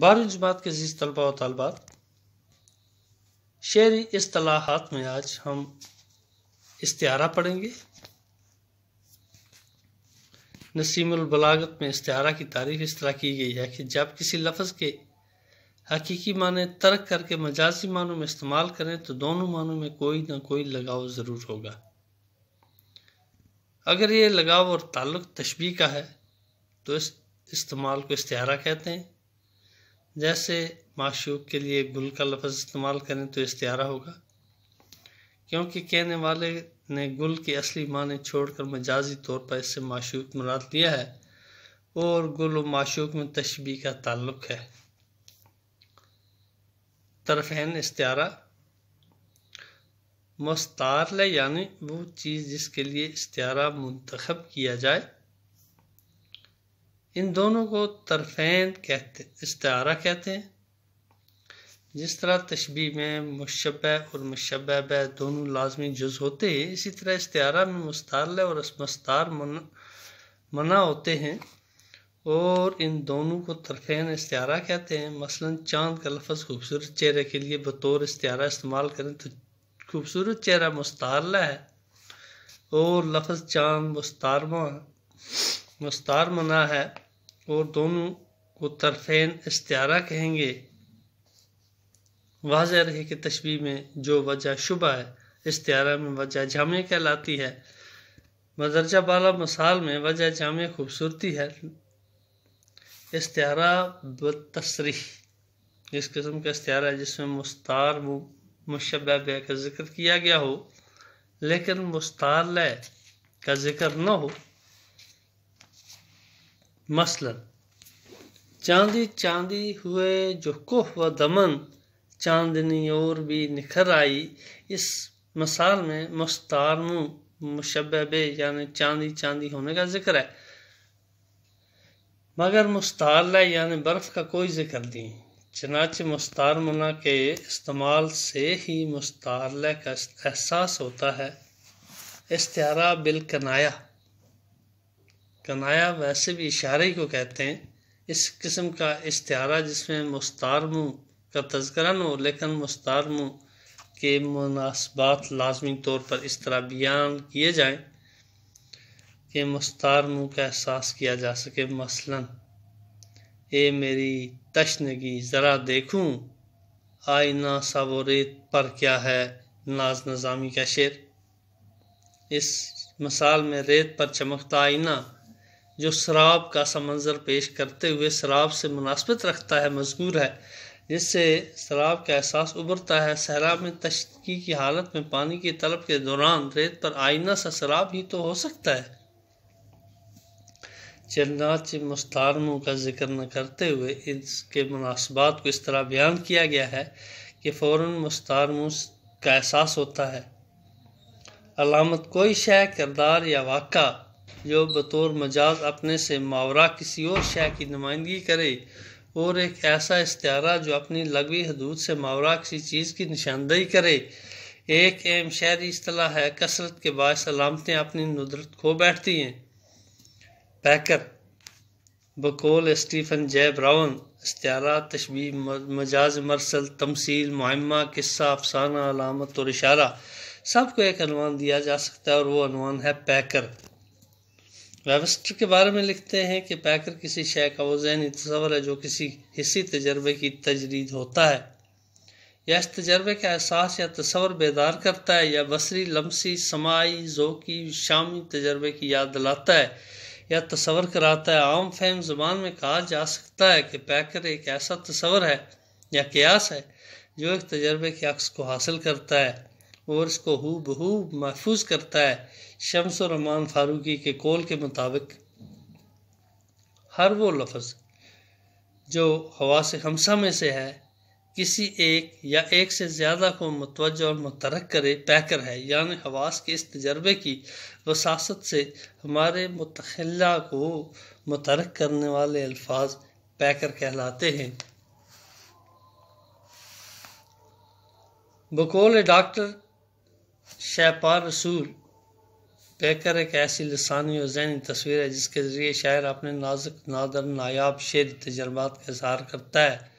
बारहवीं जमात के जीज तलबा और तलबात शेरी असलाहत में आज हम इस्तारा पढ़ेंगे नसीमबलागत में इस्तारा की तारीफ इस तरह की गई है कि जब किसी लफ्ज़ के हकीकी माने तर्क करके मजाजी मानों में इस्तेमाल करें तो दोनों मानों में कोई ना कोई लगाव ज़रूर होगा अगर ये लगाव और ताल्लुक तशबी का है तो इस इस्तेमाल को इस्तारा कहते हैं जैसे माशूक के लिए गुल का लफ्ज़ इस्तेमाल करें तो इस्तियारा होगा क्योंकि कहने वाले ने गुल की असली माने छोड़कर मजाजी तौर पर इससे माशूक मुराद लिया है और गुल व माशूक में तशबी का ताल्लुक है तरफहन इस्तियारा मुस्तारल यानी वो चीज़ जिसके लिए इस्तियारा मंतखब किया जाए इन दोनों को तरफेन कहते इस्तारा कहते हैं जिस तरह तशबी में मुशब और मुशब दोनों लाजमी जुज होते हैं इसी तरह इस्तारा में मुस्ताल और मस्तार मना, मना होते हैं और इन दोनों को तरफेन इस्तारा कहते हैं मसलन चांद का लफ्ज़ खूबसूरत चेहरे के लिए बतौर इस्तारा इस्तेमाल करें तो खूबसूरत चेहरा मुस्तारला है और लफ्ज़ चांद मुस्तारमा है मुस्तार मना है और दोनों को तरफेन इस्तारा कहेंगे वाज रहे कि तशबी में जो वजह शुबा है इस्तारा में वजह जाम कहलाती है मदरजा बाला मसाल में वजह जाम खूबसूरती है इस्तारा बतसरी इस किस्म का इस्तारा है जिसमें मुस्तार मुशब का जिक्र किया गया हो लेकिन मुस्तार का जिक्र न हो मसलन चांदी चांदी हुए जो कोह व दमन चांदनी और भी निखर आई इस मसाल में मुस्तारमू मुशबे यानी चांदी चांदी होने का जिक्र है मगर मुस्तारला यानि बर्फ़ का कोई जिक्र नहीं चनाच मुस्तार मुना के इस्तेमाल से ही मुस्तारला का एहसास होता है इस्तारा बिलकनाया कनाया वैसे भी इशारे को कहते हैं इस किस्म का इश्तारा जिसमें मुँह का तस्करा न हो लेकिन मुँह के मुनासबात लाजमी तौर पर इस तरह बयान किए जाए कि मुस्तार मुँह का एहसास किया जा सके मसला ए मेरी तशनगी ज़रा देखूँ आईना सावोरेत पर क्या है नाज नज़ामी का शेर इस मिसाल में रेत पर चमकता आईना जो शराब का समंजर पेश करते हुए शराब से मुनासबत रखता है मजकूर है जिससे शराब का एहसास उभरता है सहरा में तश्की की हालत में पानी की तलब के दौरान रेत पर आईना सा शराब ही तो हो सकता है चरनाच मुस्तारमों का जिक्र न करते हुए इसके मुनासबात को इस तरह बयान किया गया है कि फ़ौर मुस्तारमों का एहसास होता है अलामत कोई शय करदार या वाक़ा जो बतौर मजाज अपने से मावरा किसी और शय की नुमाइंदगी करे और एक ऐसा इस्तारा जो अपनी लगवी हदूद से मावरा किसी चीज़ की निशानदेही करे एक अहम शहरी असलाह है कसरत के बाद सलामतें अपनी नुदरत खो बैठती हैं पैकर बकोल स्टीफन जय ब्राउन इस्तारा तशबी मजाज मरसल तमसील मामा किस्सा अफसाना अलामत और इशारा सबको एक अनवान दिया जा सकता है और वो अनवान है पैकर वेबस्टर के बारे में लिखते हैं कि पैकर किसी शय का वो जहनी तस्वर है जो किसी हिस्सी तजर्बे की तजरीद होता है या इस तजर्बे का एहसास या तस्वर बेदार करता है या बसरी लम्सी समाई की शामी तजर्बे की याद दिलाता है या तस्वर कराता है आम फहम जबान में कहा जा सकता है कि पैकर एक ऐसा तस्वर है या क्यास है जो एक तजर्बे के अक्स को हासिल करता है और इसको हु बहू महफूज करता है शम्स रमान फारूकी के कौल के मुताबिक हर वो लफ्ज़ जो हवा से हमसा में से है किसी एक या एक से ज़्यादा को मतवज और मतरक करे पैकर है यानि हवास के इस तजर्बे की वसासत से हमारे मतखला को मतरक करने वाले अल्फाज पैकर कहलाते हैं बकौल डॉक्टर शहपार रसूल बेकर एक ऐसी लसानी और जहनी तस्वीर है जिसके ज़रिए शायर अपने नाजुक नादर नायाब शेर तजर्बात का इजहार करता है